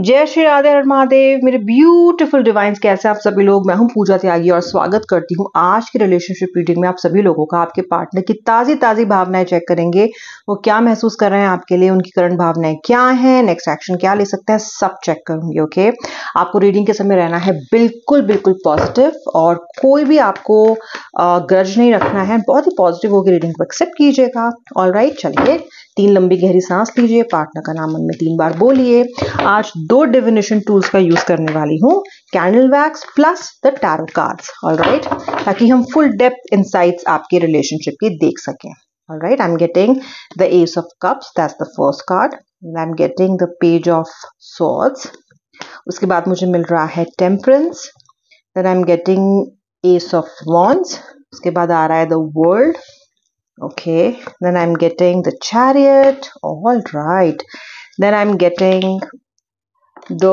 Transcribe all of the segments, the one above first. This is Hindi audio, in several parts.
जय श्री राधे महादेव मेरे ब्यूटीफुल डिवाइंस कैसे आप सभी लोग मैं हूं पूजा त्यागी और स्वागत करती हूं आज के रिलेशनशिप रीडिंग में आप सभी लोगों का आपके पार्टनर की ताज़ी ताज़ी भावनाएं चेक करेंगे वो क्या महसूस कर रहे हैं आपके लिए उनकी करंट भावनाएं क्या है नेक्स्ट एक्शन क्या ले सकते हैं सब चेक करूंगी ओके आपको रीडिंग के समय रहना है बिल्कुल बिल्कुल पॉजिटिव और कोई भी आपको ग्रज नहीं रखना है बहुत ही पॉजिटिव होगी रीडिंग को एक्सेप्ट कीजिएगा ऑल राइट चलिए तीन लंबी गहरी सांस लीजिए पार्टनर का नाम मन में तीन बार बोलिए आज दो डिविनेशन टूल्स का यूज करने वाली हूँ candle wax plus the tarot cards all right ताकि हम फुल डेप्थ इनसाइट्स आपके रिलेशनशिप की देख सकें all right i'm getting the ace of cups that's the first card I am getting the page of swords उसके बाद मुझे मिल रहा है temperance then I am getting ace of wands उसके बाद आ रहा है the world okay then I am getting the chariot all right then I am getting the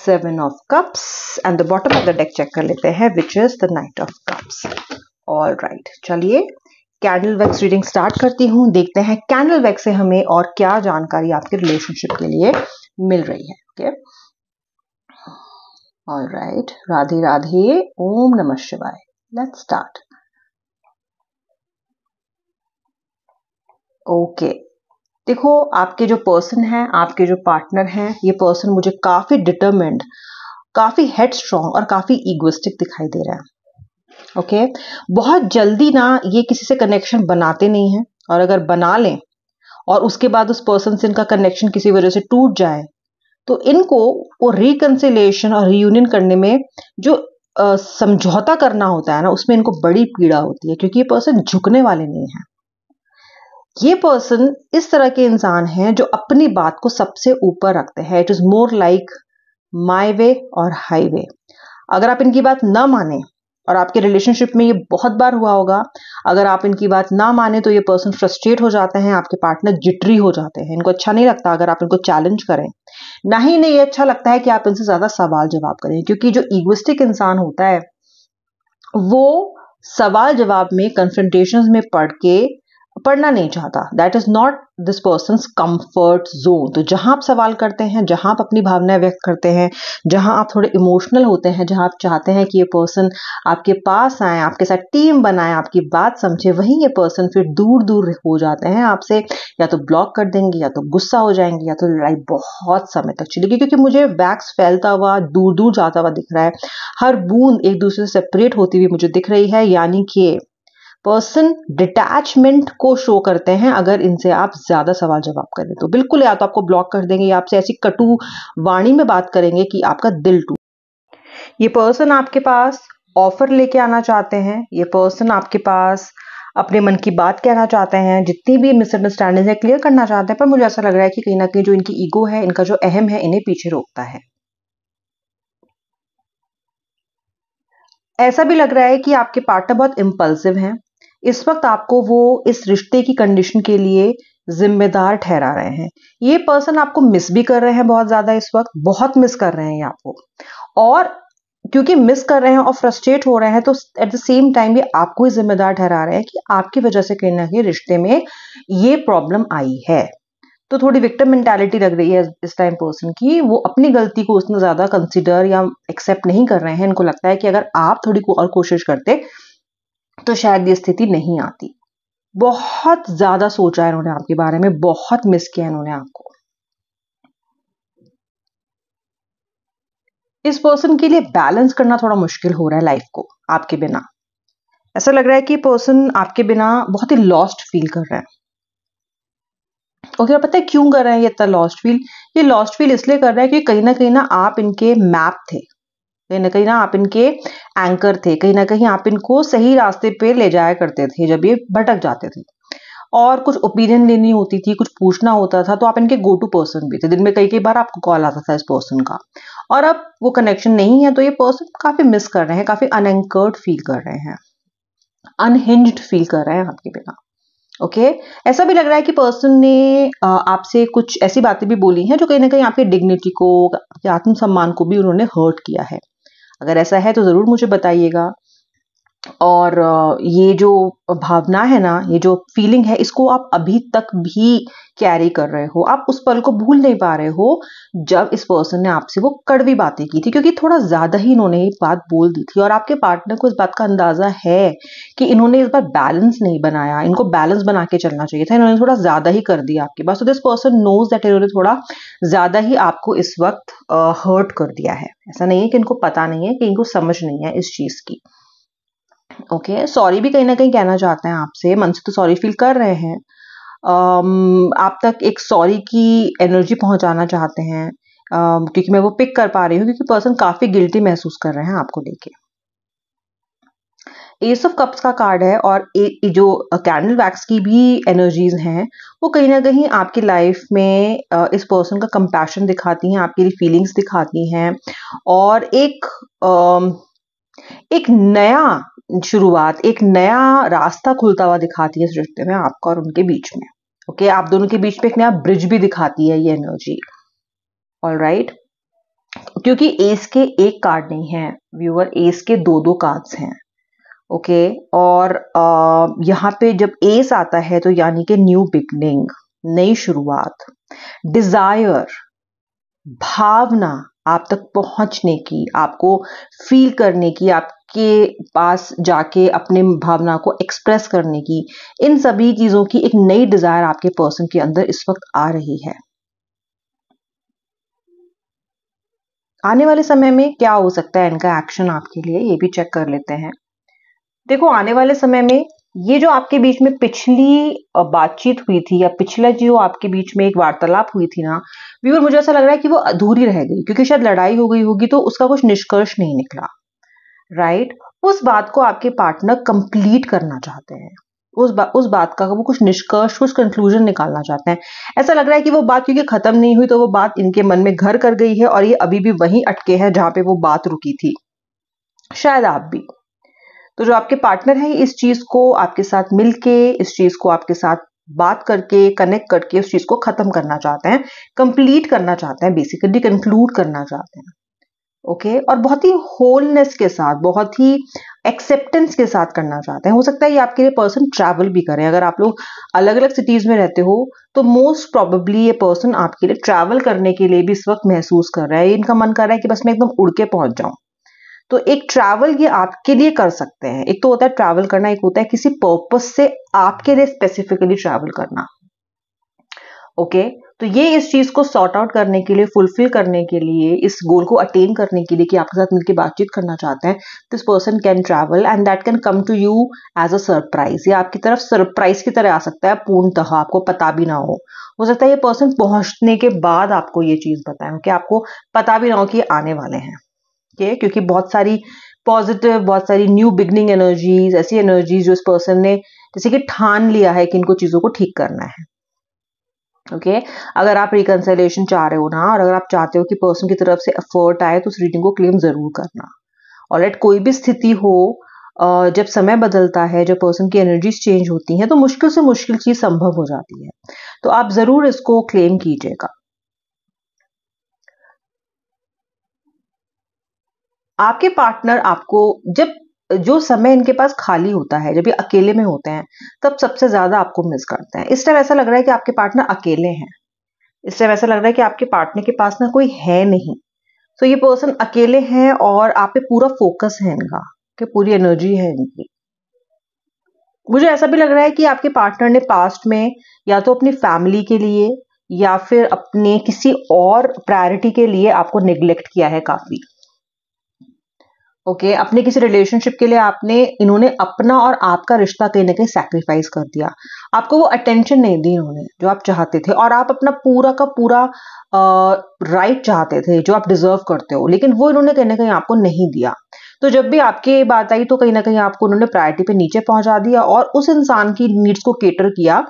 seven of cups and the bottom of the deck check कर लेते हैं which is the knight of cups all right चलिए कैंडल वैक्स रीडिंग स्टार्ट करती हूँ देखते हैं कैंडल वैक्स से हमें और क्या जानकारी आपके रिलेशनशिप के लिए मिल रही है okay okay? right, Radhe Radhe, Om Namah Shivaya. Let's start. Okay okay. देखो आपके जो पर्सन हैं आपके जो पार्टनर हैं ये पर्सन मुझे काफ़ी डिटर्मेंड काफ़ी हेड स्ट्रॉन्ग और काफ़ी इगोस्टिक दिखाई दे रहा है ओके okay? बहुत जल्दी ना ये किसी से कनेक्शन बनाते नहीं हैं और अगर बना लें और उसके बाद उस पर्सन से इनका कनेक्शन किसी वजह से टूट जाए तो इनको वो रिकन्सिलेशन और रियूनियन करने में जो समझौता करना होता है ना उसमें इनको बड़ी पीड़ा होती है क्योंकि ये पर्सन झुकने वाले नहीं है ये पर्सन इस तरह के इंसान हैं जो अपनी बात को सबसे ऊपर रखते हैं it is more like my way और हाई वे अगर आप इनकी बात ना माने और आपके रिलेशनशिप में ये बहुत बार हुआ होगा अगर आप इनकी बात ना माने तो ये पर्सन फ्रस्ट्रेट हो जाते हैं आपके पार्टनर जिटरी हो जाते हैं इनको अच्छा नहीं लगता अगर आप इनको चैलेंज करें ना ही इन्हें ये अच्छा लगता है कि आप इनसे ज़्यादा सवाल जवाब करें क्योंकि जो इगोस्टिक इंसान होता है वो सवाल जवाब में कन्फ्रंटेशन में पढ़ के पढ़ना नहीं चाहता that is not this person comfort zone तो जहां आप सवाल करते हैं जहां आप अपनी भावनाएं व्यक्त करते हैं जहां आप थोड़े इमोशनल होते हैं जहां आप चाहते हैं कि ये पर्सन आपके पास आए आपके साथ टीम बनाए आपकी बात समझे वहीं ये पर्सन फिर दूर दूर हो जाते हैं आपसे या तो ब्लॉक कर देंगे या तो गुस्सा हो जाएंगे या तो लड़ाई बहुत समय तक चलेगी क्योंकि मुझे वैक्स फैलता हुआ दूर दूर जाता हुआ दिख रहा है हर बूंद एक दूसरे से सेपरेट होती हुई मुझे दिख रही है यानी कि पर्सन डिटैचमेंट को शो करते हैं अगर इनसे आप ज़्यादा सवाल जवाब करें तो बिल्कुल या तो आपको ब्लॉक कर देंगे या आपसे ऐसी कटु वाणी में बात करेंगे कि आपका दिल टूट ये पर्सन आपके पास ऑफर लेके आना चाहते हैं ये पर्सन आपके पास अपने मन की बात कहना चाहते हैं जितनी भी मिसअंडरस्टैंडिंग है क्लियर करना चाहते हैं पर मुझे ऐसा लग रहा है कि कहीं ना कहीं जो इनकी ईगो है इनका जो अहम है इन्हें पीछे रोकता है ऐसा भी लग रहा है कि आपके पार्टनर बहुत इम्पल्सिव हैं इस वक्त आपको वो इस रिश्ते की कंडीशन के लिए जिम्मेदार ठहरा रहे हैं ये पर्सन आपको मिस भी कर रहे हैं बहुत ज़्यादा इस वक्त बहुत मिस कर रहे हैं आपको और क्योंकि मिस कर रहे हैं और फ्रस्ट्रेट हो रहे हैं तो एट द सेम टाइम ये आपको ही जिम्मेदार ठहरा रहे हैं कि आपकी वजह से कहीं ना कहीं रिश्ते में ये प्रॉब्लम आई है तो थोड़ी विक्टिम मेंटालिटी लग रही है इस टाइम पर्सन की वो अपनी गलती को उसने ज़्यादा कंसिडर या एक्सेप्ट नहीं कर रहे हैं इनको लगता है कि अगर आप थोड़ी और कोशिश करते तो शायद ये स्थिति नहीं आती बहुत ज्यादा सोचा है उन्होंने आपके बारे में बहुत मिस किया इन्होंने आपको इस पर्सन के लिए बैलेंस करना थोड़ा मुश्किल हो रहा है लाइफ को आपके बिना ऐसा लग रहा है कि पर्सन आपके बिना बहुत ही लॉस्ट फील कर रहे हैं ओके okay, पता है क्यों कर रहे हैं ये इतना लॉस्ट फील ये लॉस्ट फील इसलिए कर रहा है कि कहीं ना कहीं ना आप इनके मैप थे कहीं ना कहीं ना आप इनके एंकर थे कहीं ना कहीं आप इनको सही रास्ते पे ले जाया करते थे जब ये भटक जाते थे और कुछ ओपिनियन लेनी होती थी कुछ पूछना होता था तो आप इनके गो टू पर्सन भी थे दिन में कई कई बार आपको कॉल आता था इस पर्सन का और अब वो कनेक्शन नहीं है तो ये पर्सन काफ़ी मिस कर रहे हैं काफ़ी अनएंकर्ड फील कर रहे हैं अनहिंज्ड फील कर रहे हैं आपके बिना ओके okay? ऐसा भी लग रहा है कि पर्सन ने आपसे कुछ ऐसी बातें भी बोली हैं जो कहीं ना कहीं आपके डिग्निटी को आपके आत्मसम्मान को भी उन्होंने हर्ट किया है अगर ऐसा है तो ज़रूर मुझे बताइएगा और ये जो भावना है ना ये जो फीलिंग है इसको आप अभी तक भी कैरी कर रहे हो आप उस पल को भूल नहीं पा रहे हो जब इस पर्सन ने आपसे वो कड़वी बातें की थी क्योंकि थोड़ा ज़्यादा ही इन्होंने ये बात बोल दी थी और आपके पार्टनर को इस बात का अंदाज़ा है कि इन्होंने इस बार बैलेंस नहीं बनाया इनको बैलेंस बना के चलना चाहिए था इन्होंने थोड़ा ज़्यादा ही कर दिया आपके पास तो दिस पर्सन नोज दैट इन्होंने थोड़ा ज़्यादा ही आपको इस वक्त हर्ट कर दिया है ऐसा नहीं है कि इनको पता नहीं है कि इनको समझ नहीं है इस चीज़ की ओके okay? सॉरी भी कहीं ना कहीं कहना चाहते हैं आपसे मन से तो सॉरी फील कर रहे हैं um, आप तक एक सॉरी की एनर्जी पहुंचाना चाहते हैं um, क्योंकि मैं वो पिक कर पा रही हूँ क्योंकि पर्सन काफ़ी गिल्टी महसूस कर रहे हैं आपको लेके एस ऑफ कप्स का कार्ड है और ए, जो कैंडल वैक्स की भी एनर्जीज हैं वो कहीं ना कहीं आपकी लाइफ में इस पर्सन का कंपैशन दिखाती हैं आपकी फीलिंग्स दिखाती हैं और एक एक नया शुरुआत एक नया रास्ता खुलता हुआ दिखाती है इस रिश्ते में आपका और उनके बीच में ओके आप दोनों के बीच में एक नया ब्रिज भी दिखाती है ये एनर्जी ऑल राइट क्योंकि एस के एक कार्ड नहीं है व्यूअर एस के दो दो कार्ड्स हैं ओके okay? और यहाँ पे जब एस आता है तो यानी कि न्यू बिगनिंग नई शुरुआत डिजायर भावना आप तक पहुंचने की आपको फील करने की आप के पास जाके अपने भावना को एक्सप्रेस करने की इन सभी चीज़ों की एक नई डिज़ायर आपके पर्सन के अंदर इस वक्त आ रही है आने वाले समय में क्या हो सकता है इनका एक्शन आपके लिए ये भी चेक कर लेते हैं देखो आने वाले समय में ये जो आपके बीच में पिछली बातचीत हुई थी या पिछला जो आपके बीच में एक वार्तालाप हुई थी ना व्यूअर मुझे ऐसा लग रहा है कि वो अधूरी रह गई क्योंकि शायद लड़ाई हो गई होगी तो उसका कुछ निष्कर्ष नहीं निकला राइट उस बात को आपके पार्टनर कंप्लीट करना चाहते हैं उस बा, उस बात का वो कुछ निष्कर्ष कुछ कंक्लूजन निकालना चाहते हैं ऐसा लग रहा है कि वो बात क्योंकि खत्म नहीं हुई तो वो बात इनके मन में घर कर गई है और ये अभी भी वहीं अटके हैं जहां पे वो बात रुकी थी शायद आप भी तो जो आपके पार्टनर है इस चीज को आपके साथ मिलके इस चीज को आपके साथ बात करके कनेक्ट करके उस चीज को खत्म करना चाहते हैं कंप्लीट करना चाहते हैं बेसिकली कंक्लूड करना चाहते हैं ओके okay? और बहुत ही होलनेस के साथ बहुत ही एक्सेप्टेंस के साथ करना चाहते हैं हो सकता है ये आपके लिए पर्सन ट्रैवल भी करें अगर आप लोग अलग अलग सिटीज में रहते हो तो मोस्ट प्रोबेबली ये पर्सन आपके लिए ट्रैवल करने के लिए भी इस वक्त महसूस कर रहा है इनका मन कर रहा है कि बस मैं एकदम उड़ के पहुंच जाऊं तो एक ट्रैवल ये आपके लिए कर सकते हैं एक तो होता है ट्रैवल करना एक होता है किसी पर्पज से आपके लिए स्पेसिफिकली ट्रैवल करना ओके okay? तो ये इस चीज़ को सॉर्ट आउट करने के लिए फुलफिल करने के लिए इस गोल को अटेन करने के लिए कि आपके साथ मिलकर बातचीत करना चाहते हैं this person can travel and that can come to you as a surprise ये आपकी तरफ सरप्राइज की तरह आ सकता है पूर्णतः आपको पता भी ना हो हो सकता है ये पर्सन पहुंचने के बाद आपको ये चीज़ बताए कि आपको पता भी ना हो कि आने वाले हैं ठीक है क्योंकि बहुत सारी पॉजिटिव बहुत सारी न्यू बिगनिंग एनर्जीज ऐसी एनर्जीज जो इस पर्सन ने जैसे कि ठान लिया है कि इनको चीज़ों को ठीक करना है ओके okay? अगर आप रिकनसलेशन चाह रहे हो ना और अगर आप चाहते हो कि पर्सन की तरफ से एफर्ट आए तो उस रीडिंग को क्लेम जरूर करना और लेट कोई भी स्थिति हो जब समय बदलता है जब पर्सन की एनर्जीज चेंज होती हैं तो मुश्किल से मुश्किल चीज संभव हो जाती है तो आप जरूर इसको क्लेम कीजिएगा आपके पार्टनर आपको जब जो समय इनके पास खाली होता है जब ये अकेले में होते हैं तब सबसे ज्यादा आपको मिस करते हैं इस टाइम ऐसा लग रहा है कि आपके पार्टनर अकेले हैं इस टाइम ऐसा लग रहा है कि आपके पार्टनर के पास ना कोई है नहीं तो ये पर्सन अकेले हैं और आप पे पूरा फोकस है इनका कि पूरी एनर्जी है इनकी मुझे ऐसा भी लग रहा है कि आपके पार्टनर ने पास्ट में या तो अपनी फैमिली के लिए या फिर अपने किसी और प्रायोरिटी के लिए आपको निग्लेक्ट किया है काफी ओके okay, अपने किसी रिलेशनशिप के लिए आपने इन्होंने अपना और आपका रिश्ता कहीं ना कहीं सेक्रीफाइस कर दिया आपको वो अटेंशन नहीं दी इन्होंने जो आप चाहते थे और आप अपना पूरा का पूरा राइट चाहते थे जो आप डिजर्व करते हो लेकिन वो इन्होंने कहीं ना कहीं आपको नहीं दिया तो जब भी आपकी ये बात आई तो कहीं ना कहीं आपको उन्होंने प्रायोरिटी पे नीचे पहुंचा दिया और उस इंसान की नीड्स को केटर किया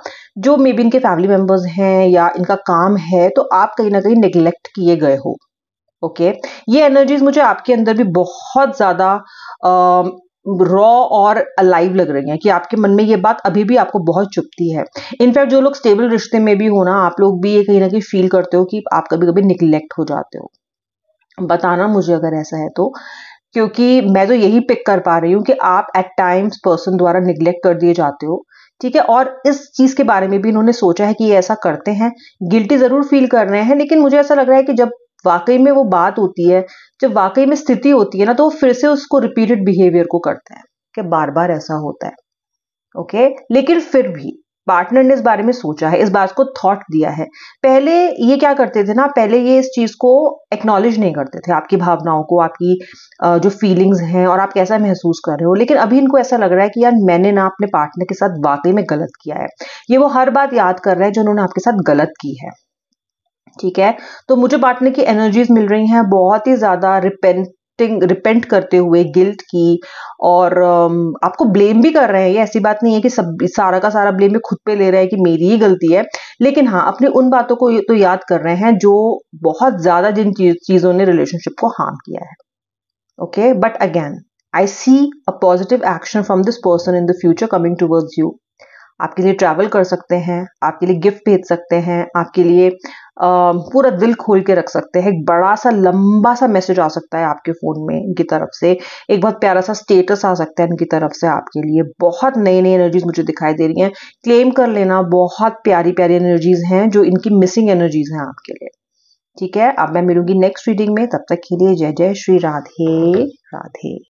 जो मे बी इनके फैमिली मेंबर्स हैं या इनका काम है तो आप कहीं ना कहीं निग्लेक्ट किए गए हो ओके ये एनर्जीज मुझे आपके अंदर भी बहुत ज़्यादा रॉ और अलाइव लग रही हैं कि आपके मन में ये बात अभी भी आपको बहुत चुपती है इनफैक्ट जो लोग स्टेबल रिश्ते में भी हो ना आप लोग भी ये कहीं ना कहीं फील करते हो कि आप कभी कभी निग्लेक्ट हो जाते हो बताना मुझे अगर ऐसा है तो क्योंकि मैं तो यही पिक कर पा रही हूँ कि आप एट टाइम्स पर्सन द्वारा निग्लेक्ट कर दिए जाते हो ठीक है और इस चीज के बारे में भी इन्होंने सोचा है कि ये ऐसा करते हैं गिल्टी जरूर फील कर रहे हैं लेकिन मुझे ऐसा लग रहा है कि जब वाकई में वो बात होती है जब वाकई में स्थिति होती है ना तो वो फिर से उसको रिपीटेड बिहेवियर को करता है कि बार बार ऐसा होता है ओके लेकिन फिर भी पार्टनर ने इस बारे में सोचा है इस बात को थॉट दिया है पहले ये क्या करते थे ना पहले ये इस चीज़ को एक्नॉलेज नहीं करते थे आपकी भावनाओं को आपकी जो फीलिंग्स हैं और आप कैसा महसूस कर रहे हो लेकिन अभी इनको ऐसा लग रहा है कि यार मैंने ना अपने पार्टनर के साथ वाकई में गलत किया है ये वो हर बात याद कर रहे हैं जो उन्होंने आपके साथ गलत की है ठीक है तो मुझे बांटने की एनर्जीज मिल रही हैं बहुत ही ज़्यादा रिपेंटिंग रिपेंट करते हुए गिल्ट की और um, आपको ब्लेम भी कर रहे हैं ये ऐसी बात नहीं है कि सब सारा का सारा ब्लेम भी खुद पे ले रहे हैं कि मेरी ही गलती है लेकिन हाँ अपने उन बातों को तो याद कर रहे हैं जो बहुत ज़्यादा जिन चीज़ों ने रिलेशनशिप को हार्म किया है okay but again I see a positive action from this person in the future coming towards you आपके लिए ट्रैवल कर सकते हैं आपके लिए गिफ्ट भेज सकते हैं आपके लिए पूरा दिल खोल के रख सकते हैं एक बड़ा सा लंबा सा मैसेज आ सकता है आपके फ़ोन में इनकी तरफ से एक बहुत प्यारा सा स्टेटस आ सकता है इनकी तरफ से आपके लिए बहुत नई नई एनर्जीज मुझे दिखाई दे रही हैं क्लेम कर लेना बहुत प्यारी प्यारी एनर्जीज हैं जो इनकी मिसिंग एनर्जीज हैं आपके लिए ठीक है अब मैं मिलूंगी नेक्स्ट रीडिंग में तब तक के लिए जय जय श्री राधे राधे